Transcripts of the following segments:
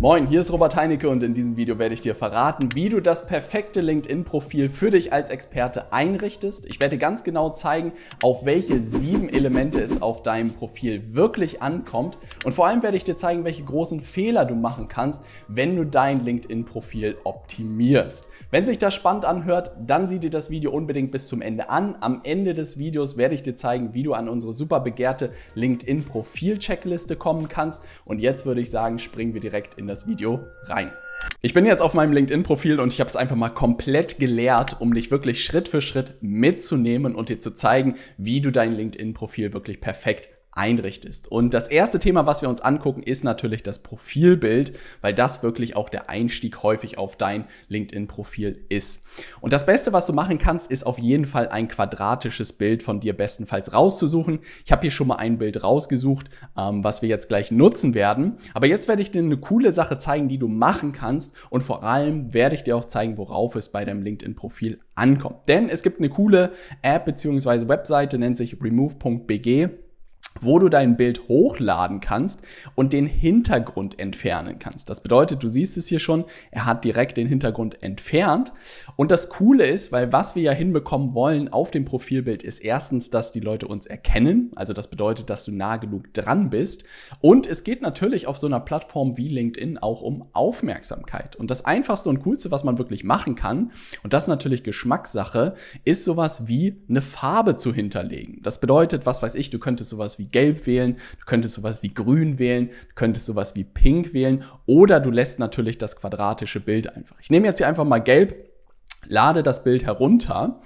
Moin, hier ist Robert Heinecke und in diesem Video werde ich dir verraten, wie du das perfekte LinkedIn-Profil für dich als Experte einrichtest. Ich werde ganz genau zeigen, auf welche sieben Elemente es auf deinem Profil wirklich ankommt und vor allem werde ich dir zeigen, welche großen Fehler du machen kannst, wenn du dein LinkedIn-Profil optimierst. Wenn sich das spannend anhört, dann sieh dir das Video unbedingt bis zum Ende an. Am Ende des Videos werde ich dir zeigen, wie du an unsere super begehrte LinkedIn-Profil-Checkliste kommen kannst und jetzt würde ich sagen, springen wir direkt in das Video rein. Ich bin jetzt auf meinem LinkedIn-Profil und ich habe es einfach mal komplett gelehrt, um dich wirklich Schritt für Schritt mitzunehmen und dir zu zeigen, wie du dein LinkedIn-Profil wirklich perfekt einrichtest. Und das erste Thema, was wir uns angucken, ist natürlich das Profilbild, weil das wirklich auch der Einstieg häufig auf dein LinkedIn-Profil ist. Und das Beste, was du machen kannst, ist auf jeden Fall ein quadratisches Bild von dir bestenfalls rauszusuchen. Ich habe hier schon mal ein Bild rausgesucht, ähm, was wir jetzt gleich nutzen werden. Aber jetzt werde ich dir eine coole Sache zeigen, die du machen kannst. Und vor allem werde ich dir auch zeigen, worauf es bei deinem LinkedIn-Profil ankommt. Denn es gibt eine coole App bzw. Webseite, nennt sich remove.bg wo du dein Bild hochladen kannst und den Hintergrund entfernen kannst. Das bedeutet, du siehst es hier schon, er hat direkt den Hintergrund entfernt. Und das Coole ist, weil was wir ja hinbekommen wollen auf dem Profilbild ist erstens, dass die Leute uns erkennen. Also das bedeutet, dass du nah genug dran bist. Und es geht natürlich auf so einer Plattform wie LinkedIn auch um Aufmerksamkeit. Und das einfachste und coolste, was man wirklich machen kann, und das ist natürlich Geschmackssache, ist sowas wie eine Farbe zu hinterlegen. Das bedeutet, was weiß ich, du könntest sowas wie Gelb wählen, du könntest sowas wie Grün wählen, du könntest sowas wie Pink wählen oder du lässt natürlich das quadratische Bild einfach. Ich nehme jetzt hier einfach mal Gelb, lade das Bild herunter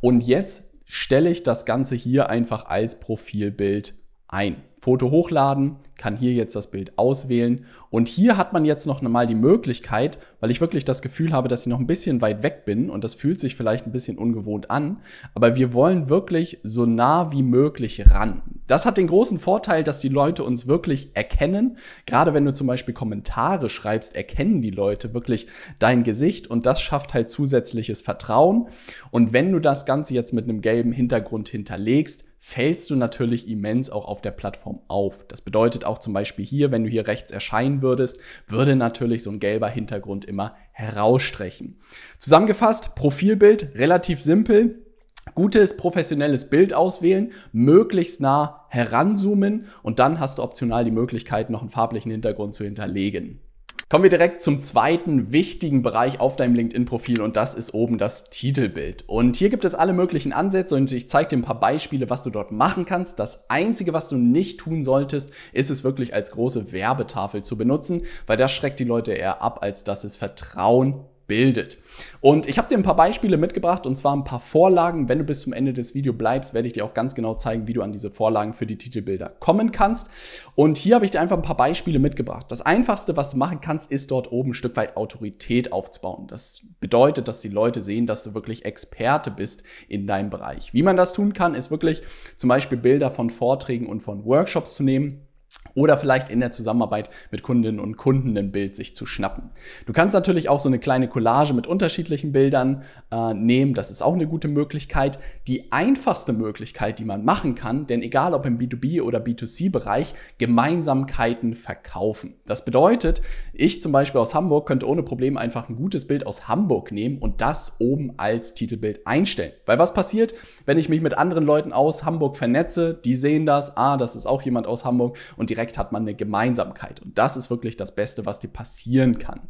und jetzt stelle ich das Ganze hier einfach als Profilbild ein. Foto hochladen, kann hier jetzt das Bild auswählen und hier hat man jetzt noch mal die Möglichkeit, weil ich wirklich das Gefühl habe, dass ich noch ein bisschen weit weg bin und das fühlt sich vielleicht ein bisschen ungewohnt an, aber wir wollen wirklich so nah wie möglich ran. Das hat den großen Vorteil, dass die Leute uns wirklich erkennen. Gerade wenn du zum Beispiel Kommentare schreibst, erkennen die Leute wirklich dein Gesicht und das schafft halt zusätzliches Vertrauen. Und wenn du das Ganze jetzt mit einem gelben Hintergrund hinterlegst, fällst du natürlich immens auch auf der Plattform auf. Das bedeutet auch zum Beispiel hier, wenn du hier rechts erscheinen würdest, würde natürlich so ein gelber Hintergrund immer herausstrechen. Zusammengefasst, Profilbild relativ simpel gutes professionelles Bild auswählen, möglichst nah heranzoomen und dann hast du optional die Möglichkeit, noch einen farblichen Hintergrund zu hinterlegen. Kommen wir direkt zum zweiten wichtigen Bereich auf deinem LinkedIn-Profil und das ist oben das Titelbild. Und hier gibt es alle möglichen Ansätze und ich zeige dir ein paar Beispiele, was du dort machen kannst. Das Einzige, was du nicht tun solltest, ist es wirklich als große Werbetafel zu benutzen, weil das schreckt die Leute eher ab, als dass es Vertrauen bildet. Und ich habe dir ein paar Beispiele mitgebracht und zwar ein paar Vorlagen. Wenn du bis zum Ende des Videos bleibst, werde ich dir auch ganz genau zeigen, wie du an diese Vorlagen für die Titelbilder kommen kannst. Und hier habe ich dir einfach ein paar Beispiele mitgebracht. Das einfachste, was du machen kannst, ist dort oben ein Stück weit Autorität aufzubauen. Das bedeutet, dass die Leute sehen, dass du wirklich Experte bist in deinem Bereich. Wie man das tun kann, ist wirklich zum Beispiel Bilder von Vorträgen und von Workshops zu nehmen oder vielleicht in der Zusammenarbeit mit Kundinnen und Kunden ein Bild sich zu schnappen. Du kannst natürlich auch so eine kleine Collage mit unterschiedlichen Bildern äh, nehmen, das ist auch eine gute Möglichkeit. Die einfachste Möglichkeit, die man machen kann, denn egal ob im B2B oder B2C-Bereich, Gemeinsamkeiten verkaufen. Das bedeutet, ich zum Beispiel aus Hamburg könnte ohne Problem einfach ein gutes Bild aus Hamburg nehmen und das oben als Titelbild einstellen. Weil was passiert, wenn ich mich mit anderen Leuten aus Hamburg vernetze, die sehen das, ah, das ist auch jemand aus Hamburg und und direkt hat man eine Gemeinsamkeit. Und das ist wirklich das Beste, was dir passieren kann.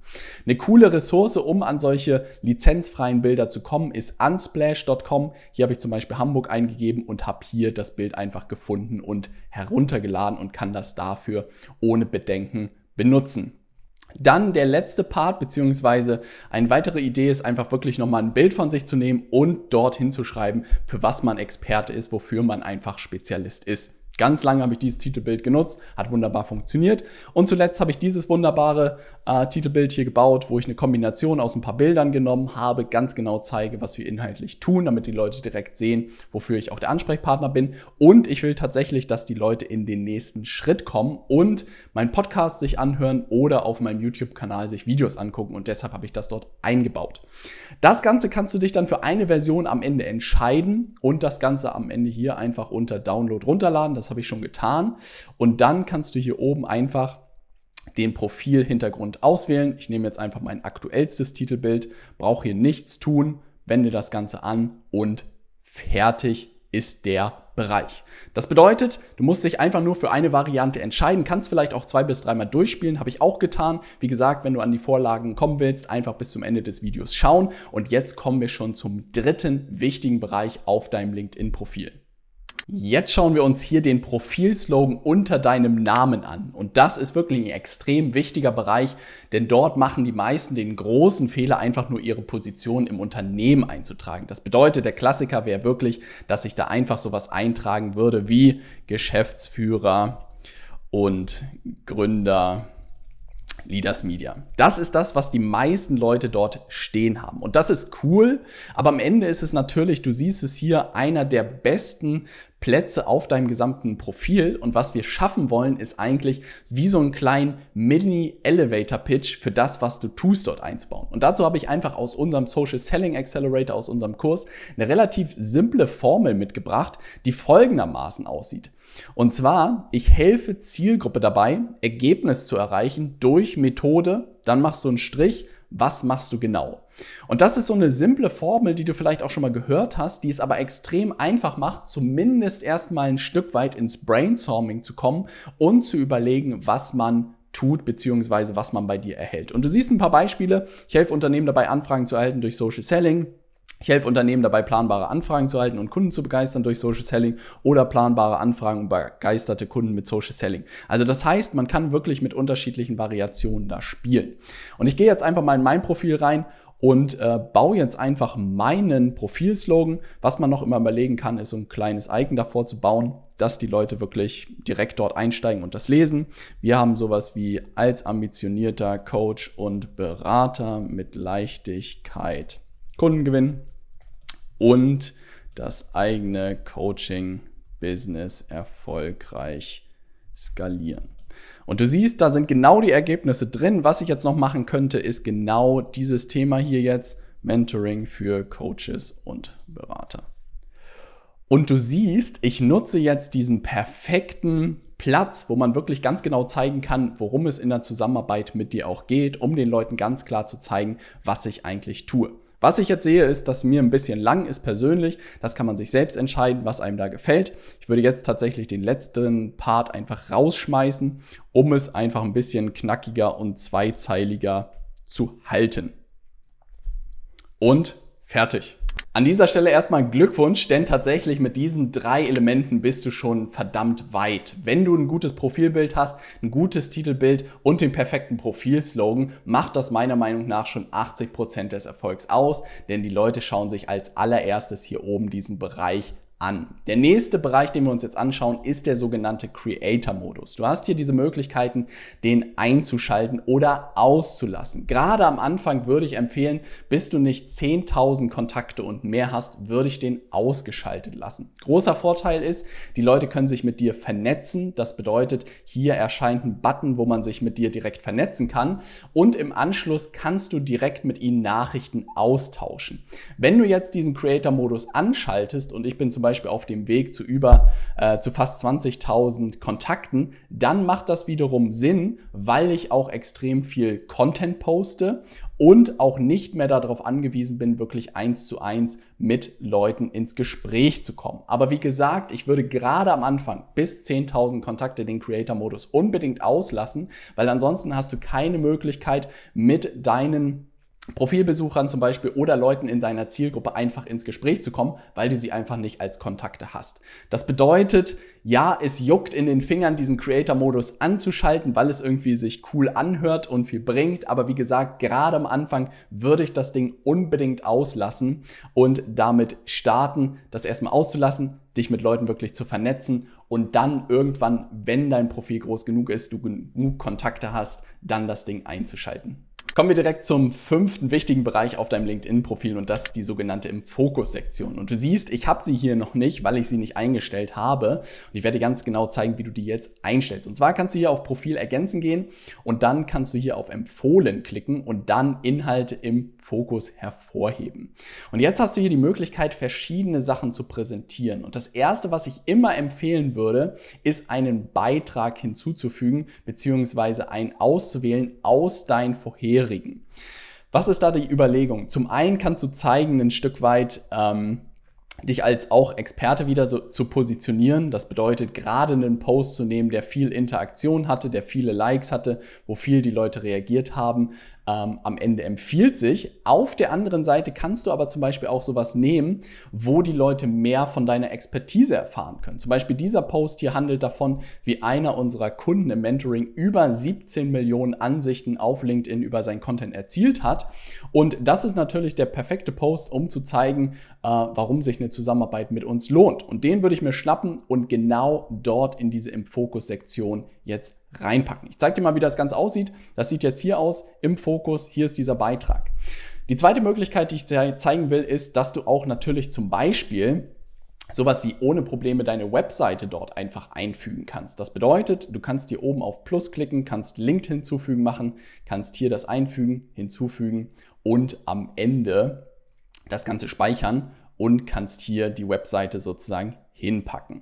Eine coole Ressource, um an solche lizenzfreien Bilder zu kommen, ist unsplash.com. Hier habe ich zum Beispiel Hamburg eingegeben und habe hier das Bild einfach gefunden und heruntergeladen und kann das dafür ohne Bedenken benutzen. Dann der letzte Part, beziehungsweise eine weitere Idee ist einfach wirklich nochmal ein Bild von sich zu nehmen und dorthin zu schreiben, für was man Experte ist, wofür man einfach Spezialist ist. Ganz lange habe ich dieses Titelbild genutzt, hat wunderbar funktioniert. Und zuletzt habe ich dieses wunderbare äh, Titelbild hier gebaut, wo ich eine Kombination aus ein paar Bildern genommen habe, ganz genau zeige, was wir inhaltlich tun, damit die Leute direkt sehen, wofür ich auch der Ansprechpartner bin. Und ich will tatsächlich, dass die Leute in den nächsten Schritt kommen und meinen Podcast sich anhören oder auf meinem YouTube-Kanal sich Videos angucken. Und deshalb habe ich das dort eingebaut. Das Ganze kannst du dich dann für eine Version am Ende entscheiden und das Ganze am Ende hier einfach unter Download runterladen. Das das habe ich schon getan. Und dann kannst du hier oben einfach den Profilhintergrund auswählen. Ich nehme jetzt einfach mein aktuellstes Titelbild, brauche hier nichts tun, wende das Ganze an und fertig ist der Bereich. Das bedeutet, du musst dich einfach nur für eine Variante entscheiden, kannst vielleicht auch zwei bis dreimal durchspielen, habe ich auch getan. Wie gesagt, wenn du an die Vorlagen kommen willst, einfach bis zum Ende des Videos schauen. Und jetzt kommen wir schon zum dritten wichtigen Bereich auf deinem LinkedIn-Profil. Jetzt schauen wir uns hier den Profilslogan unter deinem Namen an. Und das ist wirklich ein extrem wichtiger Bereich, denn dort machen die meisten den großen Fehler, einfach nur ihre Position im Unternehmen einzutragen. Das bedeutet, der Klassiker wäre wirklich, dass ich da einfach sowas eintragen würde wie Geschäftsführer und Gründer Leaders Media. Das ist das, was die meisten Leute dort stehen haben. Und das ist cool, aber am Ende ist es natürlich, du siehst es hier, einer der besten Plätze auf deinem gesamten Profil. Und was wir schaffen wollen, ist eigentlich wie so einen kleinen Mini-Elevator-Pitch für das, was du tust, dort einzubauen. Und dazu habe ich einfach aus unserem Social Selling Accelerator, aus unserem Kurs, eine relativ simple Formel mitgebracht, die folgendermaßen aussieht. Und zwar, ich helfe Zielgruppe dabei, Ergebnis zu erreichen durch Methode, dann machst du einen Strich, was machst du genau? Und das ist so eine simple Formel, die du vielleicht auch schon mal gehört hast, die es aber extrem einfach macht, zumindest erstmal ein Stück weit ins Brainstorming zu kommen und zu überlegen, was man tut, bzw. was man bei dir erhält. Und du siehst ein paar Beispiele. Ich helfe Unternehmen dabei, Anfragen zu erhalten durch Social Selling. Ich helfe Unternehmen dabei, planbare Anfragen zu halten und Kunden zu begeistern durch Social Selling oder planbare Anfragen und begeisterte Kunden mit Social Selling. Also das heißt, man kann wirklich mit unterschiedlichen Variationen da spielen. Und ich gehe jetzt einfach mal in mein Profil rein und äh, baue jetzt einfach meinen Profilslogan. Was man noch immer überlegen kann, ist so ein kleines Icon davor zu bauen, dass die Leute wirklich direkt dort einsteigen und das lesen. Wir haben sowas wie als ambitionierter Coach und Berater mit Leichtigkeit Kunden gewinnen und das eigene Coaching-Business erfolgreich skalieren. Und du siehst, da sind genau die Ergebnisse drin. Was ich jetzt noch machen könnte, ist genau dieses Thema hier jetzt, Mentoring für Coaches und Berater. Und du siehst, ich nutze jetzt diesen perfekten Platz, wo man wirklich ganz genau zeigen kann, worum es in der Zusammenarbeit mit dir auch geht, um den Leuten ganz klar zu zeigen, was ich eigentlich tue. Was ich jetzt sehe, ist, dass mir ein bisschen lang ist persönlich. Das kann man sich selbst entscheiden, was einem da gefällt. Ich würde jetzt tatsächlich den letzten Part einfach rausschmeißen, um es einfach ein bisschen knackiger und zweizeiliger zu halten. Und fertig. An dieser Stelle erstmal Glückwunsch, denn tatsächlich mit diesen drei Elementen bist du schon verdammt weit. Wenn du ein gutes Profilbild hast, ein gutes Titelbild und den perfekten Profilslogan, macht das meiner Meinung nach schon 80% Prozent des Erfolgs aus, denn die Leute schauen sich als allererstes hier oben diesen Bereich an. Der nächste Bereich, den wir uns jetzt anschauen, ist der sogenannte Creator-Modus. Du hast hier diese Möglichkeiten, den einzuschalten oder auszulassen. Gerade am Anfang würde ich empfehlen, bis du nicht 10.000 Kontakte und mehr hast, würde ich den ausgeschaltet lassen. Großer Vorteil ist, die Leute können sich mit dir vernetzen. Das bedeutet, hier erscheint ein Button, wo man sich mit dir direkt vernetzen kann. Und im Anschluss kannst du direkt mit ihnen Nachrichten austauschen. Wenn du jetzt diesen Creator-Modus anschaltest und ich bin zum Beispiel auf dem Weg zu über, äh, zu fast 20.000 Kontakten, dann macht das wiederum Sinn, weil ich auch extrem viel Content poste und auch nicht mehr darauf angewiesen bin, wirklich eins zu eins mit Leuten ins Gespräch zu kommen. Aber wie gesagt, ich würde gerade am Anfang bis 10.000 Kontakte den Creator-Modus unbedingt auslassen, weil ansonsten hast du keine Möglichkeit, mit deinen Profilbesuchern zum Beispiel oder Leuten in deiner Zielgruppe einfach ins Gespräch zu kommen, weil du sie einfach nicht als Kontakte hast. Das bedeutet, ja, es juckt in den Fingern, diesen Creator-Modus anzuschalten, weil es irgendwie sich cool anhört und viel bringt. Aber wie gesagt, gerade am Anfang würde ich das Ding unbedingt auslassen und damit starten, das erstmal auszulassen, dich mit Leuten wirklich zu vernetzen und dann irgendwann, wenn dein Profil groß genug ist, du genug Kontakte hast, dann das Ding einzuschalten. Kommen wir direkt zum fünften wichtigen Bereich auf deinem LinkedIn-Profil und das ist die sogenannte Im Fokus-Sektion. Und du siehst, ich habe sie hier noch nicht, weil ich sie nicht eingestellt habe. Und ich werde dir ganz genau zeigen, wie du die jetzt einstellst. Und zwar kannst du hier auf Profil ergänzen gehen und dann kannst du hier auf Empfohlen klicken und dann Inhalte im Fokus hervorheben. Und jetzt hast du hier die Möglichkeit, verschiedene Sachen zu präsentieren. Und das Erste, was ich immer empfehlen würde, ist einen Beitrag hinzuzufügen, bzw. einen auszuwählen aus deinen vorherigen Vorherigen. Was ist da die Überlegung? Zum einen kannst du zeigen, ein Stück weit ähm, dich als auch Experte wieder so, zu positionieren. Das bedeutet, gerade einen Post zu nehmen, der viel Interaktion hatte, der viele Likes hatte, wo viel die Leute reagiert haben, ähm, am Ende empfiehlt sich. Auf der anderen Seite kannst du aber zum Beispiel auch sowas nehmen, wo die Leute mehr von deiner Expertise erfahren können. Zum Beispiel dieser Post hier handelt davon, wie einer unserer Kunden im Mentoring über 17 Millionen Ansichten auf LinkedIn über sein Content erzielt hat. Und das ist natürlich der perfekte Post, um zu zeigen, äh, warum sich eine Zusammenarbeit mit uns lohnt. Und den würde ich mir schnappen und genau dort in diese Im Fokus-Sektion jetzt reinpacken. Ich zeige dir mal, wie das Ganze aussieht. Das sieht jetzt hier aus im Fokus. Hier ist dieser Beitrag. Die zweite Möglichkeit, die ich dir zeigen will, ist, dass du auch natürlich zum Beispiel sowas wie ohne Probleme deine Webseite dort einfach einfügen kannst. Das bedeutet, du kannst hier oben auf Plus klicken, kannst Link hinzufügen machen, kannst hier das einfügen, hinzufügen und am Ende das Ganze speichern und kannst hier die Webseite sozusagen hinpacken.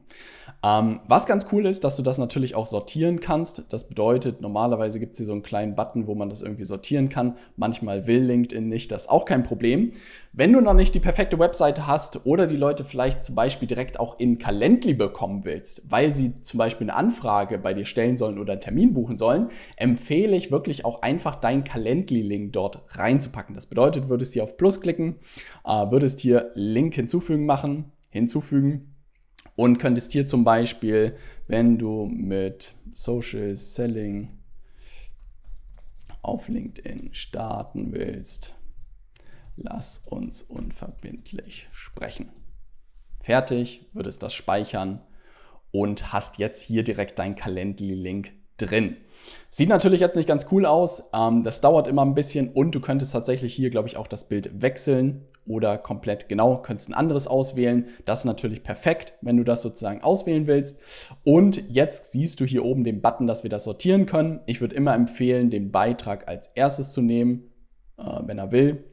Ähm, was ganz cool ist, dass du das natürlich auch sortieren kannst. Das bedeutet, normalerweise gibt es hier so einen kleinen Button, wo man das irgendwie sortieren kann. Manchmal will LinkedIn nicht, das ist auch kein Problem. Wenn du noch nicht die perfekte Webseite hast oder die Leute vielleicht zum Beispiel direkt auch in Calendly bekommen willst, weil sie zum Beispiel eine Anfrage bei dir stellen sollen oder einen Termin buchen sollen, empfehle ich wirklich auch einfach deinen Calendly-Link dort reinzupacken. Das bedeutet, würdest hier auf Plus klicken, äh, würdest hier Link hinzufügen machen, hinzufügen und könntest hier zum Beispiel, wenn du mit Social Selling auf LinkedIn starten willst, lass uns unverbindlich sprechen. Fertig, würdest das speichern und hast jetzt hier direkt dein Calendly-Link drin. Sieht natürlich jetzt nicht ganz cool aus, ähm, das dauert immer ein bisschen und du könntest tatsächlich hier, glaube ich, auch das Bild wechseln oder komplett genau, könntest ein anderes auswählen. Das ist natürlich perfekt, wenn du das sozusagen auswählen willst. Und jetzt siehst du hier oben den Button, dass wir das sortieren können. Ich würde immer empfehlen, den Beitrag als erstes zu nehmen, äh, wenn er will.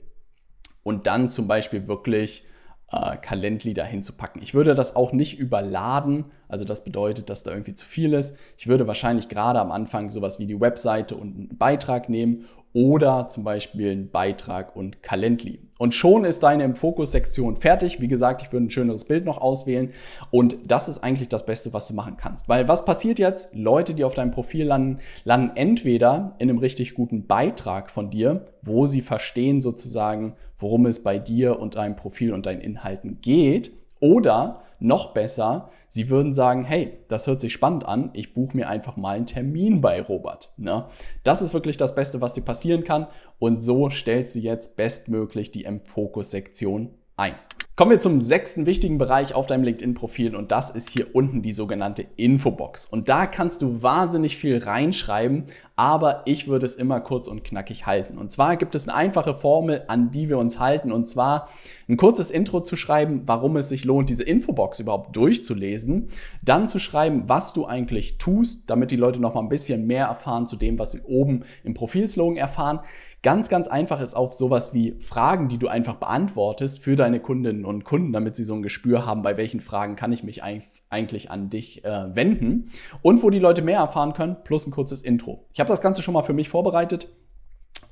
Und dann zum Beispiel wirklich äh, Calendly dahin zu packen. Ich würde das auch nicht überladen, also das bedeutet, dass da irgendwie zu viel ist. Ich würde wahrscheinlich gerade am Anfang sowas wie die Webseite und einen Beitrag nehmen oder zum Beispiel einen Beitrag und Calendly. Und schon ist deine im Fokus-Sektion fertig. Wie gesagt, ich würde ein schöneres Bild noch auswählen. Und das ist eigentlich das Beste, was du machen kannst. Weil was passiert jetzt? Leute, die auf deinem Profil landen, landen entweder in einem richtig guten Beitrag von dir, wo sie verstehen sozusagen, worum es bei dir und deinem Profil und deinen Inhalten geht oder noch besser, sie würden sagen, hey, das hört sich spannend an, ich buche mir einfach mal einen Termin bei Robert. Ne? Das ist wirklich das Beste, was dir passieren kann. Und so stellst du jetzt bestmöglich die M-Fokus-Sektion ein. Kommen wir zum sechsten wichtigen Bereich auf deinem LinkedIn-Profil und das ist hier unten die sogenannte Infobox. Und da kannst du wahnsinnig viel reinschreiben, aber ich würde es immer kurz und knackig halten. Und zwar gibt es eine einfache Formel, an die wir uns halten, und zwar ein kurzes Intro zu schreiben, warum es sich lohnt, diese Infobox überhaupt durchzulesen, dann zu schreiben, was du eigentlich tust, damit die Leute noch mal ein bisschen mehr erfahren zu dem, was sie oben im Profilslogan erfahren ganz, ganz einfach ist auf sowas wie Fragen, die du einfach beantwortest für deine Kundinnen und Kunden, damit sie so ein Gespür haben, bei welchen Fragen kann ich mich eigentlich an dich äh, wenden und wo die Leute mehr erfahren können, plus ein kurzes Intro. Ich habe das Ganze schon mal für mich vorbereitet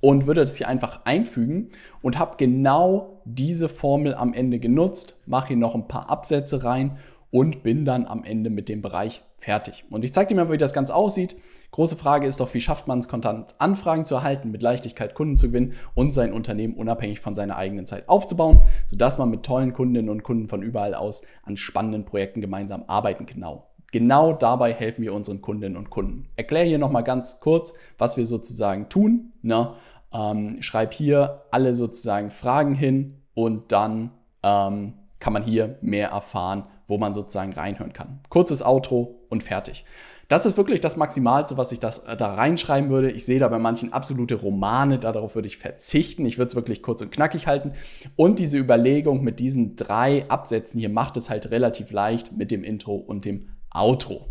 und würde das hier einfach einfügen und habe genau diese Formel am Ende genutzt, mache hier noch ein paar Absätze rein und bin dann am Ende mit dem Bereich fertig. Und ich zeige dir mal, wie das Ganze aussieht. Große Frage ist doch, wie schafft man es, kontant Anfragen zu erhalten, mit Leichtigkeit Kunden zu gewinnen und sein Unternehmen unabhängig von seiner eigenen Zeit aufzubauen, sodass man mit tollen Kundinnen und Kunden von überall aus an spannenden Projekten gemeinsam arbeiten. Genau. Genau dabei helfen wir unseren Kundinnen und Kunden. Erkläre hier nochmal ganz kurz, was wir sozusagen tun. Ne? Ähm, schreib hier alle sozusagen Fragen hin und dann ähm, kann man hier mehr erfahren wo man sozusagen reinhören kann. Kurzes Outro und fertig. Das ist wirklich das Maximalste, was ich das, äh, da reinschreiben würde. Ich sehe da bei manchen absolute Romane, darauf würde ich verzichten. Ich würde es wirklich kurz und knackig halten. Und diese Überlegung mit diesen drei Absätzen hier macht es halt relativ leicht mit dem Intro und dem Outro.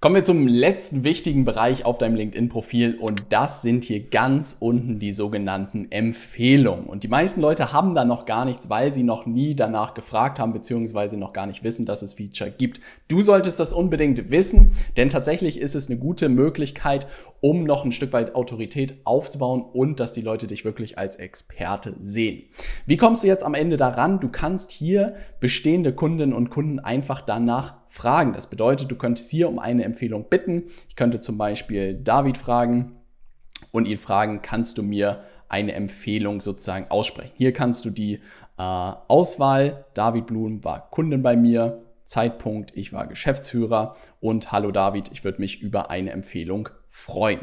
Kommen wir zum letzten wichtigen Bereich auf deinem LinkedIn-Profil und das sind hier ganz unten die sogenannten Empfehlungen. Und die meisten Leute haben da noch gar nichts, weil sie noch nie danach gefragt haben bzw. noch gar nicht wissen, dass es Feature gibt. Du solltest das unbedingt wissen, denn tatsächlich ist es eine gute Möglichkeit, um noch ein Stück weit Autorität aufzubauen und dass die Leute dich wirklich als Experte sehen. Wie kommst du jetzt am Ende daran? Du kannst hier bestehende Kundinnen und Kunden einfach danach fragen. Das bedeutet, du könntest hier um eine Empfehlung bitten. Ich könnte zum Beispiel David fragen und ihn fragen, kannst du mir eine Empfehlung sozusagen aussprechen? Hier kannst du die äh, Auswahl, David Blum war Kunden bei mir, Zeitpunkt, ich war Geschäftsführer und hallo David, ich würde mich über eine Empfehlung freuen.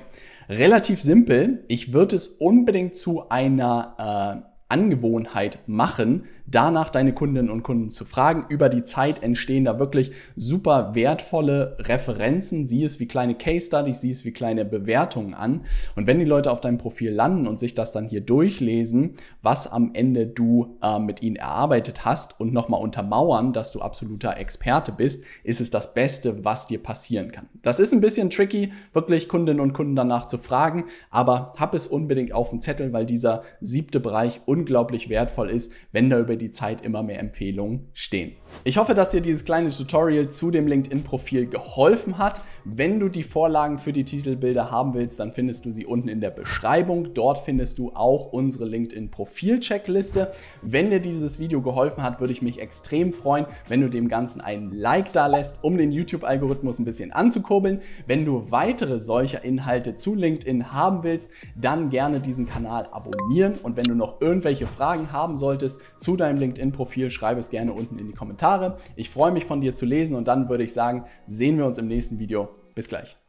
Relativ simpel, ich würde es unbedingt zu einer äh, Angewohnheit machen, danach deine Kundinnen und Kunden zu fragen. Über die Zeit entstehen da wirklich super wertvolle Referenzen. Sieh es wie kleine Case Studies, sieh es wie kleine Bewertungen an. Und wenn die Leute auf deinem Profil landen und sich das dann hier durchlesen, was am Ende du äh, mit ihnen erarbeitet hast und nochmal untermauern, dass du absoluter Experte bist, ist es das Beste, was dir passieren kann. Das ist ein bisschen tricky, wirklich Kundinnen und Kunden danach zu fragen, aber hab es unbedingt auf dem Zettel, weil dieser siebte Bereich unglaublich wertvoll ist, wenn da über über die Zeit immer mehr Empfehlungen stehen. Ich hoffe, dass dir dieses kleine Tutorial zu dem LinkedIn-Profil geholfen hat. Wenn du die Vorlagen für die Titelbilder haben willst, dann findest du sie unten in der Beschreibung. Dort findest du auch unsere LinkedIn-Profil-Checkliste. Wenn dir dieses Video geholfen hat, würde ich mich extrem freuen, wenn du dem Ganzen einen Like da lässt, um den YouTube-Algorithmus ein bisschen anzukurbeln. Wenn du weitere solcher Inhalte zu LinkedIn haben willst, dann gerne diesen Kanal abonnieren. Und wenn du noch irgendwelche Fragen haben solltest zu deinem deinem LinkedIn-Profil, schreibe es gerne unten in die Kommentare. Ich freue mich von dir zu lesen und dann würde ich sagen, sehen wir uns im nächsten Video. Bis gleich.